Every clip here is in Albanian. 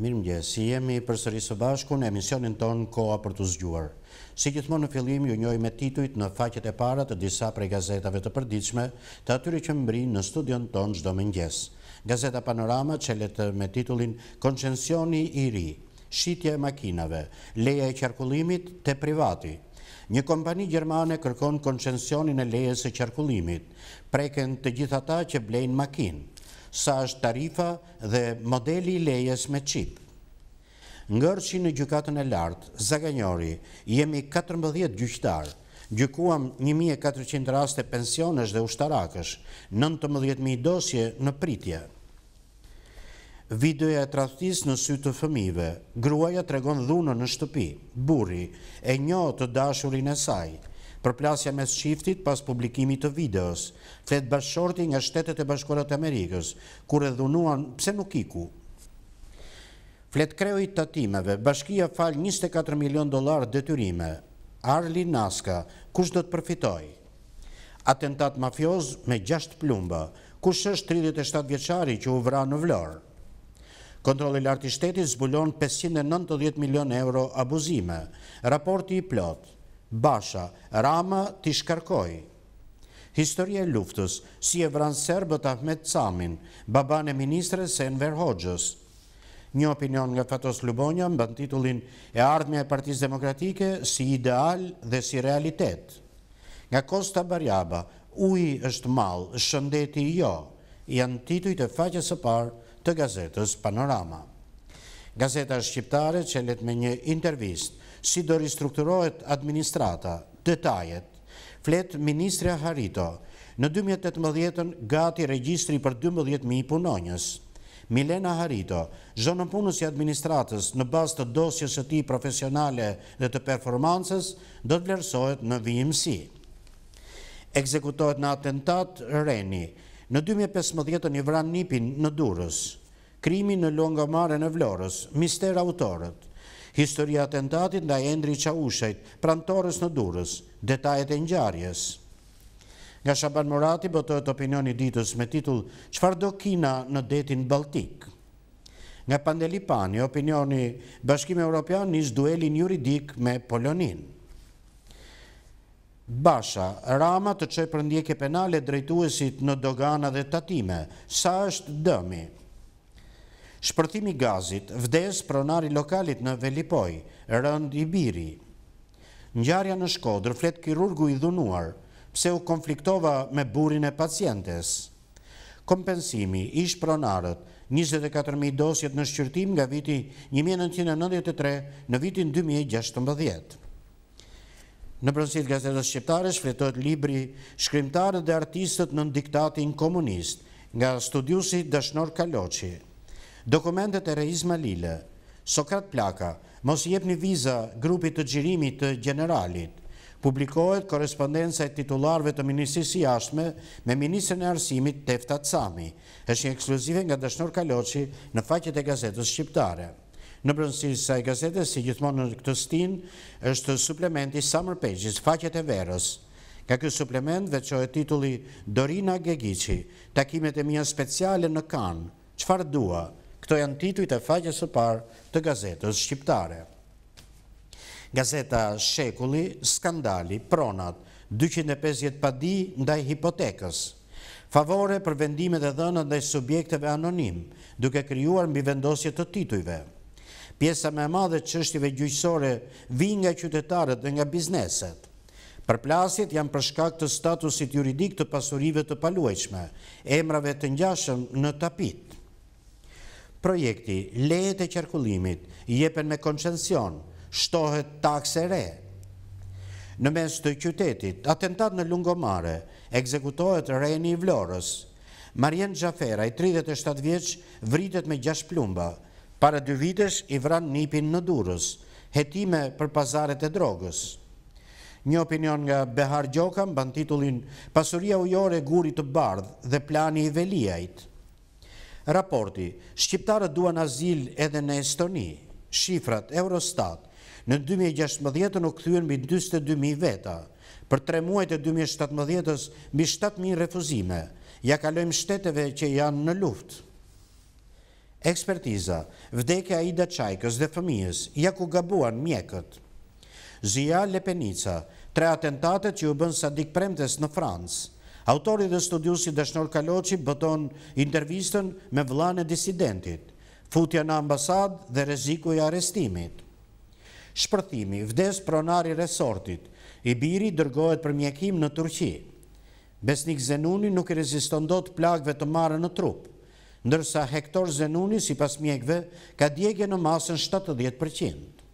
Mirë si jemi për sëri së bashku në emisionin tonë Koa për të zgjuar. Si gjithmonë në filim, ju njoj me tituit në faqet e parat të disa prej gazetave të përdiqme të atyri që mëmbri në studion tonë gjdo mëngjes. Gazeta Panorama qelet me titullin Konqensioni i ri, shqitje e makinave, leja e qarkullimit të privati. Një kompani gjermane kërkon konsensionin e lejes e qarkullimit, preken të gjitha ta që blejnë makinë sa është tarifa dhe modeli lejes me qip. Ngërë që në gjukatën e lartë, Zaganjori, jemi 14 gjyqtarë, gjukuam 1.400 raste pensionës dhe ushtarakës, 19.000 dosje në pritje. Videoja e traftis në sy të fëmive, gruaja të regon dhunë në shtëpi, buri, e njo të dashurin e sajtë përplasja mes shiftit pas publikimit të videos, flet bashkëshorti nga shtetet e e Amerikës, kur e dhunuan pse nuk iku. Flet kreo i tatimeve, bashkia fal 24 milion dolar detyrime, Arli Naska, kush do të përfitoj? Atentat mafioz me 6 plumba, kush është 37 vjeqari që u në vlorë? Kontrolli lartë i shtetit zbulon 590 milion euro abuzime, raporti i plotë. Basha, Rama, t'i shkarkoj. Historia e luftës, si e vranë Serbët Ahmet Camin, baban e ministre Senver Hoxhës. Një opinion nga Fatos Lubonja më bënd titullin e ardhme e partiz demokratike si ideal dhe si realitet. Nga Kosta Barjaba, uj është malë, shëndeti jo, janë tituj të faqës e parë të gazetës Panorama. Gazeta Shqiptare qëllet me një intervist si do ristrukturohet administrata, detajet. Fletë Ministrja Harito, në 2018 gati registri për 12.000 punonjës. Milena Harito, zhënën punës i administratës në bas të dosjes e ti profesionale dhe të performances, do të vlerësohet në VMC. Ekzekutohet në atentat Reni, në 2015 një vran nipin në durës, krimi në longomare në vlorës, mister autorët, historia të ndatit nda Endri Qaushajt, prantores në durës, detajet e njarjes. Nga Shaban Morati, botojt opinioni ditës me titull Qfar do kina në detin Baltik? Nga Pandeli Pani, opinioni Bashkim e Europian njës duelin juridik me Polonin. Basha, rama të qëj përndjek e penale drejtuesit në dogana dhe tatime, sa është dëmi? shpërtimi gazit, vdes pronari lokalit në Velipoj, rënd i biri. Njarja në shkodrë flet kirurgu i dhunuar, pse u konfliktova me burin e pacientes. Kompensimi ish pronarët 24.000 dosjet në shqyrtim nga viti 1993 në vitin 2016. Në prënsit gazetës shqiptare shfletot libri shkrimtarët dhe artistët në diktatin komunist nga studiusi Dashnor Kaloqi dokumentet e Reiz Malile, Sokrat Plaka, mos jep një viza grupit të gjirimit të generalit, publikohet korespondenca e titularve të Ministrisi Ashtme me Ministrën e Arsimit Tefta Cami, është një ekskluzive nga dëshnur Kaloqi në faqet e gazetës shqiptare. Në brëndësirësa saj gazetës, si gjithmonë në këtë stin, është suplementi Summer Pages, faqet e verës. Ka kësë suplement veqohet titulli Dorina Gegici, takimet e mija speciale në kanë, qëfar dua, Këto janë tituj të faqës së parë të gazetës shqiptare. Gazeta Shekulli, Skandali, Pronat, 250 padi ndaj hipotekës, favore për vendime dhe dhënë ndaj subjekteve anonim, duke kryuar mbi vendosje të titujve. Pjesa me madhe qështive gjyqësore vi nga qytetarët dhe nga bizneset. Për plasit janë përshkak të statusit juridik të pasurive të paluajshme, emrave të njashën në tapit projekti lejet e qerkullimit, jepen me konshension, shtohet takse re. Në mes të qytetit, atentat në lungomare, egzekutohet rejni i vlorës. Marjen Gjafera, i 37 vjeq, vritet me gjash plumba. Para dy vitesh i vran nipin në durës, hetime për pazaret e drogës. Një opinion nga Behar Gjokam ban titullin Pasuria ujore guri të bardh dhe plani i velijajtë. Raporti, Shqiptarët duan azil edhe në Estoni, shifrat Eurostat, në 2016 nuk thyën mi 22.000 veta, për tre muajt e 2017-ës mi 7.000 refuzime, ja kalojmë shteteve që janë në luft. Ekspertiza, vdekja i da qajkës dhe fëmijës, ja ku gabuan mjekët. Zia Lepenica, tre atentatet që u bënë sadik premtes në Fransë, Autorit dhe studiusi Dashnor Kaloqi bëton intervistën me vlanë e disidentit, futja në ambasad dhe reziku i arestimit. Shpërthimi, vdes pronari resortit, i biri dërgojët për mjekim në Turqi. Besnik Zenuni nuk i reziston do të plakve të marë në trup, ndërsa hektor Zenuni, si pas mjekve, ka djegje në masën 70%.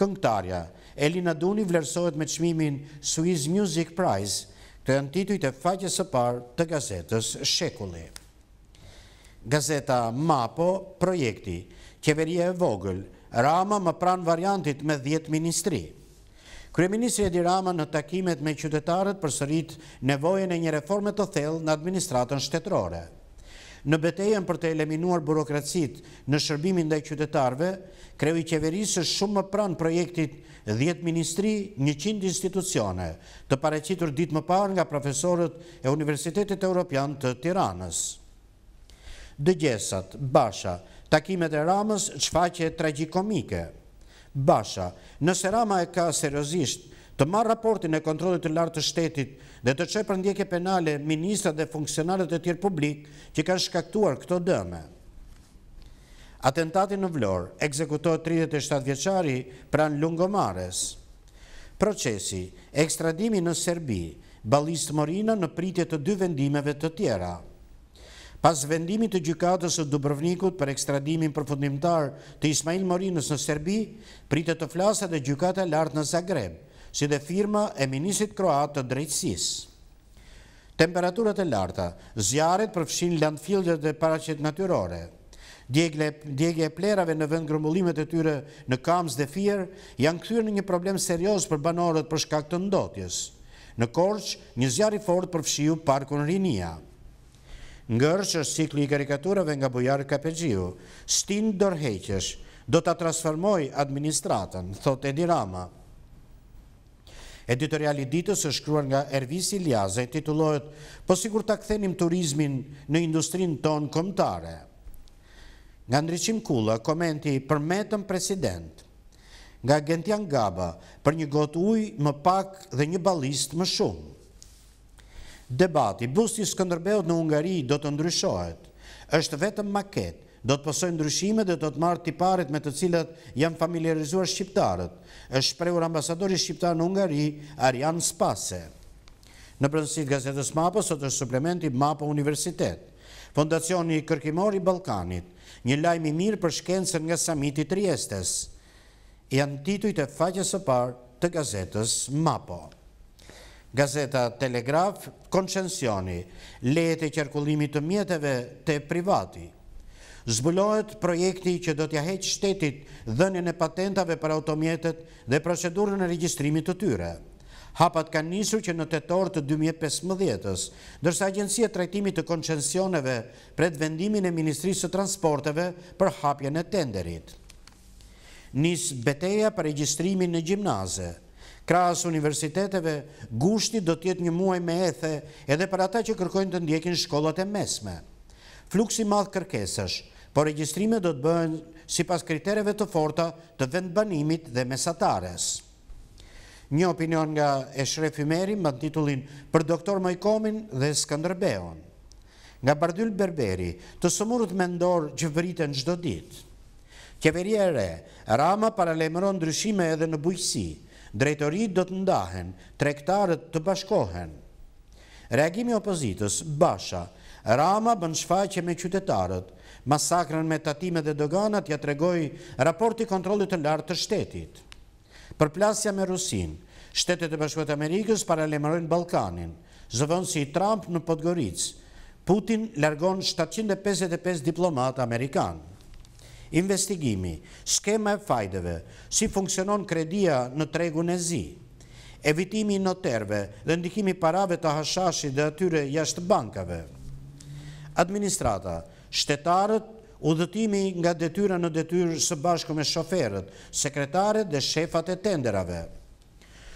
Këngtarja, Elina Duni vlerësojt me qmimin Swiss Music Prize të janë titu i të faqës e parë të gazetës Shekulli. Gazeta MAPO, projekti, kjeveria e vogël, Rama më pranë variantit me 10 ministri. Kryeministri Edi Rama në takimet me qytetarët për sërit nevojën e një reformet të thellë në administratën shtetërore në betejen për të eliminuar burokracit në shërbimin dhe qytetarve, kreu i qeverisë është shumë më pranë projektit 10 ministri 100 institucione të parecitur dit më parë nga profesorët e Universitetit Europian të Tiranës. Dëgjesat, basha, takimet e ramës që faqe tragikomike. Basha, nëse rama e ka seriosisht të marë raportin e kontrolit të lartë të shtetit dhe të qepër ndjekje penale ministrat dhe funksionalet e tjerë publik që kanë shkaktuar këto dëme. Atentatin në vlorë, ekzekutohet 37 vjeqari pranë lungomares. Procesi, ekstradimi në Serbi, balistë morina në pritje të dy vendimeve të tjera. Pas vendimit të gjykatës të Dubrovnikut për ekstradimin përfundimtar të Ismail Morinës në Serbi, pritë të flasa dhe gjykata lartë në Zagreb, si dhe firma e Ministrit Kroat të drejtsis. Temperaturat e larta, zjarët përfshin landfildet dhe paracet natyrore, Djegje e plerave në vend grëmullimet e tyre në kamës dhe firë janë këthyrë në një problem serios për banorët për shkak të ndotjes. Në korçë, një zjarë i fort përfshiu parkun rinia. Ngërqë është cikli i karikaturave nga bujarë kapegjiu, stin Dorheqesh do të transformoj administratën, thot Edi Rama. Editoriali ditës është shkruar nga Ervis Iliazaj, titulojët Po sigur të ta këthenim turizmin në industrinë tonë komtare. Nga ndryqim kula, komenti për metëm president, nga Gentian Gaba, për një gotë ujë më pak dhe një balist më shumë. Debati, busti së këndërbeot në Ungari do të ndryshojët, është vetëm maketë, do të pësojnë ndryshime dhe do të marë tiparet me të cilat janë familiarizuar shqiptarët, është shprehur ambasadori shqiptar në Ungari, Arjan Spase. Në prëndësit gazetës MAPO, sot është suplementi MAPO Universitet, Fondacioni Kërkimori Balkanit, një lajmi mirë për shkencën nga samiti Triestes, janë tituj të faqës së parë të gazetës MAPO. Gazeta Telegraf, Konsensioni, Leje e Kjerkullimit të mjetëve të privatit, zbulohet projekti që do t'ja heqë shtetit dhënjën e patentave për automjetet dhe procedurën e registrimit të tyre. Hapat kanë nisur që në tëtor të 2015-ës, dërsa Agencia Trajtimit të Konçensioneve pret vendimin e Ministrisë të Transporteve për hapjen e tenderit. Nis beteja për registrimin në gjimnaze. Kras universiteteve, gushti do tjetë një muaj me ethe edhe për ata që kërkojnë të ndjekin shkollat e mesme. Fluxi madhë kërkesash, por registrime do të bëhen si pas kriterive të forta të vendbanimit dhe mesatares. Një opinion nga e Fimeri më titullin për doktor Majkomin dhe Skanderbeon. Nga Bardyl Berberi, të sëmurët me ndorë që vëritën gjdo ditë. Kjeveri e re, rama paralemëron ndryshime edhe në bujësi, drejtorit do të ndahen, trektarët të bashkohen. Reagimi opozitës, Basha, Rama bën shfaqe me qytetarët, masakrën me tatime dhe doganat, ja tregoj raporti kontrolit të lartë të shtetit. Për plasja me Rusin, shtetet e bashkët Amerikës paralemërojnë Balkanin, zëvënë si Trump në Podgoricë, Putin lërgon 755 diplomatë Amerikanë. Investigimi, skema e fajdeve, si funksionon kredia në tregu në zi, evitimi noterve dhe ndikimi parave të hashashi dhe atyre jashtë bankave. Administrata, shtetarët, udhëtimi nga detyra në detyrë së bashku me shoferët, sekretarët dhe shefat e tenderave.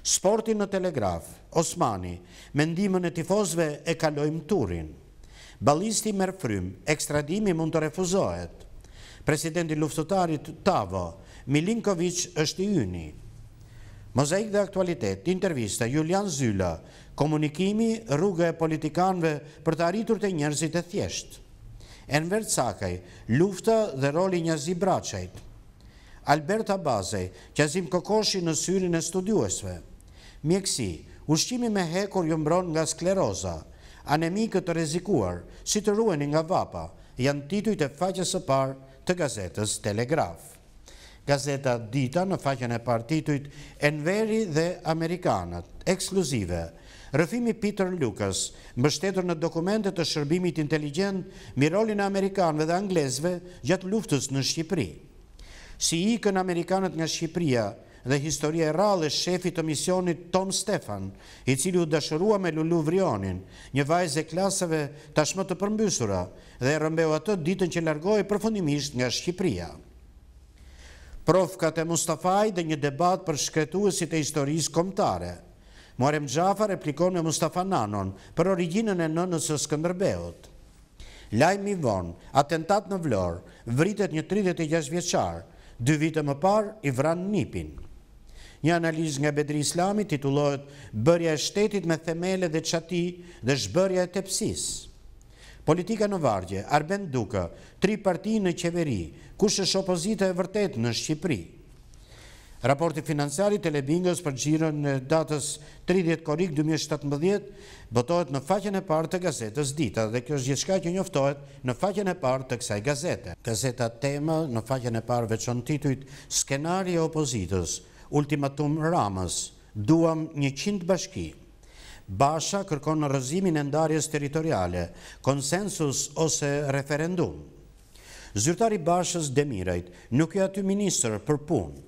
Sportin në telegraf, Osmani, mendimën e tifozve e kalojmë turin. Balisti mërë frym, ekstradimi mund të refuzohet. Presidenti luftotarit Tavo, Milinkovic është i uni. Mozaik dhe aktualitet, intervista Julian Zylla, komunikimi rrugë e politikanve për të arritur të njerëzit e thjeshtë. Enver Cakaj, lufta dhe roli një zi braqajt. Albert Abazej, qazim kokoshi në syrin e studiuesve. Mjekësi, ushqimi me hekur ju mbron nga skleroza. Anemikët këtë rezikuar, si të ruen nga vapa, janë tituj të faqës e parë të gazetës Telegraf gazeta Dita në faqen e partituit Enveri dhe Amerikanët, ekskluzive. Rëfimi Peter Lucas, mbështetur në dokumentet të shërbimit inteligent, mirolin e Amerikanëve dhe Anglezve gjatë luftës në Shqipëri. Si ikën Amerikanët nga Shqipëria dhe historie e rallë e shefi të misionit Tom Stefan, i cili u dashërua me Lulu Vrionin, një vajzë e klasëve tashmë të përmbysura dhe rëmbeu atë ditën që largohi përfundimisht nga Shqipria. Shqipëria prof. e Mustafaj dhe një debat për shkretuësit e historisë komtare. Muarem Gjafa replikon me Mustafa Nanon për originën e në nësë Skëndërbeot. Lajmë i vonë, atentat në vlorë, vritet një 36 vjeqarë, dy vite më parë i vranë nipin. Një analiz nga Bedri Islami titulojët bërja e shtetit me themele dhe qati dhe shbërja e tepsisë politika në vargje, Arben Duka, tri parti në qeveri, kush është opozita e vërtet në Shqipëri. Raporti financiari të lebingës për gjirën në datës 30 korik 2017 bëtojt në faqen e partë të gazetës dita dhe kjo është gjithka që njoftojt në faqen e partë të kësaj gazete. Gazeta tema në faqen e partë veçon tituit skenari e opozitës, ultimatum ramës, duam 100 bashki. Basha kërkon në rëzimin e ndarjes teritoriale, konsensus ose referendum. Zyrtari Bashës Demirajt nuk e aty minister për punë.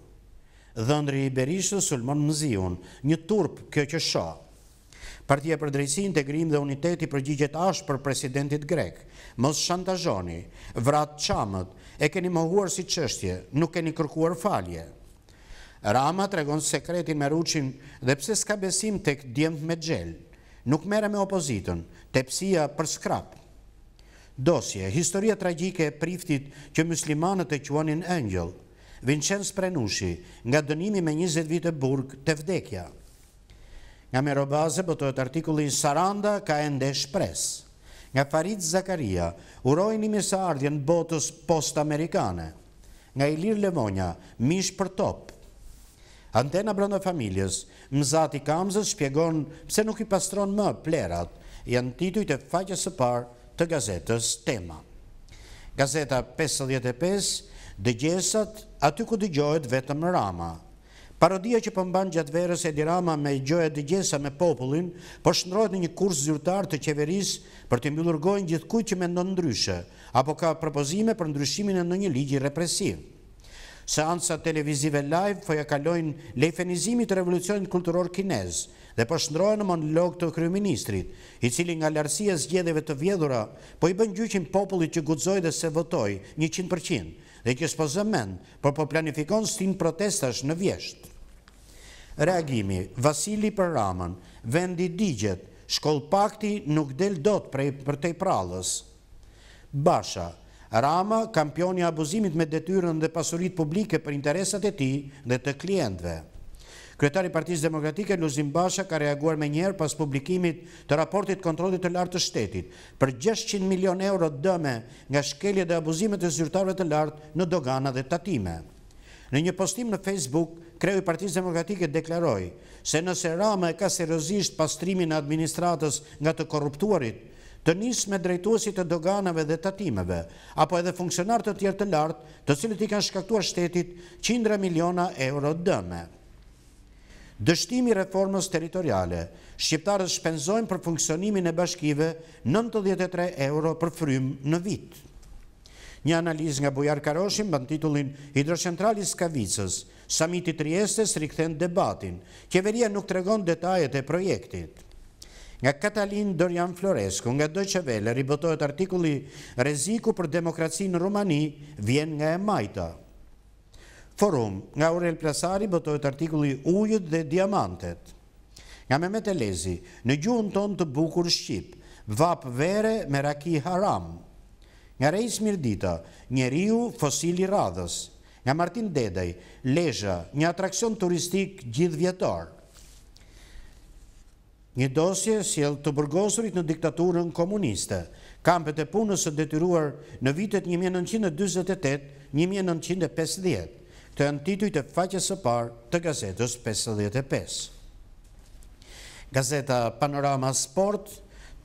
Dëndri i Berishës sulmon mëzion, një turp kjo që sho. Partia për drejsi integrim dhe uniteti për gjigjet ashtë për presidentit grek, mos shantajoni, vrat qamët, e keni mëhuar si qështje, nuk keni kërkuar falje. Rama të regon sekretin me ruqin dhe pse s'ka besim të këtë djemët me gjelë, nuk mere me opozitën, tepsia për skrapë. Dosje, historia tragike e priftit që muslimanët e quanin Engjëll, Vincenz Prenushi, nga dënimi me 20 vite burg të vdekja. Nga Merobaze bëtojt artikulli Saranda ka ndesh shpres. Nga Farid Zakaria, urojnë i mirësa ardhjen botës post-amerikane. Nga Ilir Levonja, mish për topë. Antena e familjes, mëzati kamzës shpjegon pëse nuk i pastron më plerat, janë tituj të faqës së par të gazetës tema. Gazeta 55, dëgjesat aty ku dëgjohet vetëm rama. Parodia që pëmban po gjatë verës e dirama me gjoja dëgjesa me popullin, për po shëndrojt në një kurs zyrtar të qeveris për të mbjullurgojnë gjithkuj që me ndonë ndryshe, apo ka propozime për ndryshimin e në një ligji represivë seansa televizive live fo ja kalojnë lejfenizimit të revolucionit kulturor kinez dhe përshëndrojnë në monolog të kryeministrit, i cili nga lartësia zgjedeve të vjedhura, po i bën gjyqin popullit që guxoi dhe se votoj 100%, dhe që s'po zëmen, për po planifikon së protestash në vjesht. Reagimi, Vasili për Ramën, vendi digjet, shkoll pakti nuk del dot për te i pralës. Basha, Rama, kampioni abuzimit me detyren dhe pasurit publike për interesat e ti dhe të klientve. Kretari Partisë Demokratike, Luzim Basha, ka reaguar me njerë pas publikimit të raportit kontrolit të lartë të shtetit për 600 milion euro dëme nga shkelje dhe abuzimet të zyrtarve të lartë në dogana dhe tatime. Në një postim në Facebook, kreu i Partisë Demokratike deklaroj se nëse Rama e ka serëzisht pastrimin e administratës nga të korruptuarit, të njësë me drejtuasit të doganave dhe tatimeve, apo edhe funksionar të tjertë lartë të cilët i kanë shkaktuar shtetit 100 miliona euro dëme. Dështimi reformës teritoriale, shqiptarës shpenzojnë për funksionimin e bashkive 93 euro për frymë në vitë. Një analiz nga Bujar Karoshim bën titullin Hidrocentralis Skavicës, samitit Riestes rikëthen debatin, kjeveria nuk tregon detajet e projektit. Nga Katalin Dorian Floresku, nga Deutsche ribotohet artikulli Reziku për demokraci në Rumani vjen nga e majta. Forum, nga Aurel Plasari, botohet artikulli Ujët dhe Diamantet. Nga Mehmet Elezi, në gjuhën tonë të bukur Shqip, vapë vere me raki haram. Nga Reis Mirdita, njeriu fosili radhës. Nga Martin Dedej, Lezha, një atrakcion turistik gjithë vjetarë. Një dosje si të bërgosurit në diktaturën komuniste, kampet e punës së detyruar në vitet 1928-1950, të antituj të faqës së parë të gazetës 55. Gazeta Panorama Sport,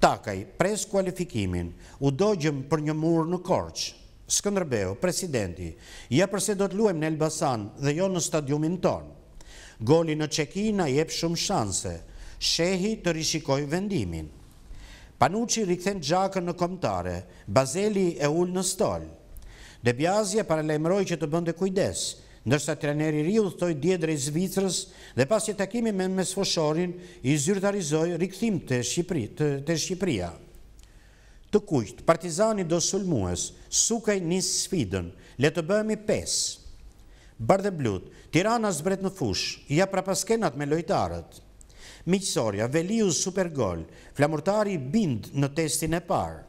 takaj, pres kualifikimin, u dojgjëm për një murë në korqë, Skëndërbeo, presidenti, ja përse do të luem në Elbasan dhe jo në stadiumin tonë. Goli në Qekina jep shumë shanse, shehi të rishikoj vendimin. Panuqi rikëthen gjakën në komtare, bazeli e ullë në stolë. De bjazje pare që të bënde kujdes, nërsa treneri riu thtoj djedre i zvitrës dhe pas që takimi me mes foshorin i zyrtarizoj rikëthim të Shqipria. Të kujtë, partizani do sulmues, sukej një sfidën, le të bëmi pesë. Bardhe blutë, tirana zbret në fushë, i aprapaskenat me lojtarët miqësorja Velius Supergol, flamurtari bind në testin e parë.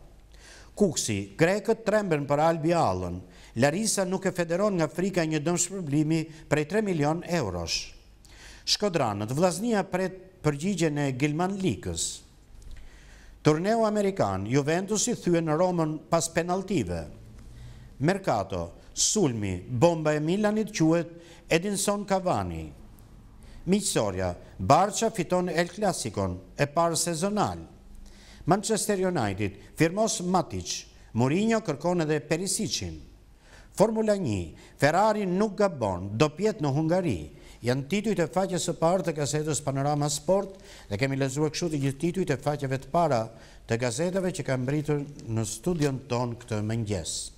Kuksi, grekët trembën për Albi Allën, Larisa nuk e federon nga frika një dëmshpërblimi prej 3 milion eurosh. Shkodranët, vlasnia pret përgjigjen e Gilman Likës. Torneo Amerikan, Juventus i thyë në Romën pas penaltive. Mercato, Sulmi, bomba e Milanit quet Edinson Cavani. Miqësoria, Barca fiton El Clasicon e parë sezonal. Manchester United, Firmos Matic, Mourinho kërkon edhe Perisicin. Formula 1, Ferrari nuk gabon, do pjetë në Hungari. Janë tituj të faqe së parë të gazetës Panorama Sport dhe kemi lezu e kështu të gjithë tituj të faqeve të para të gazetëve që kam britur në studion ton këtë mëngjesë.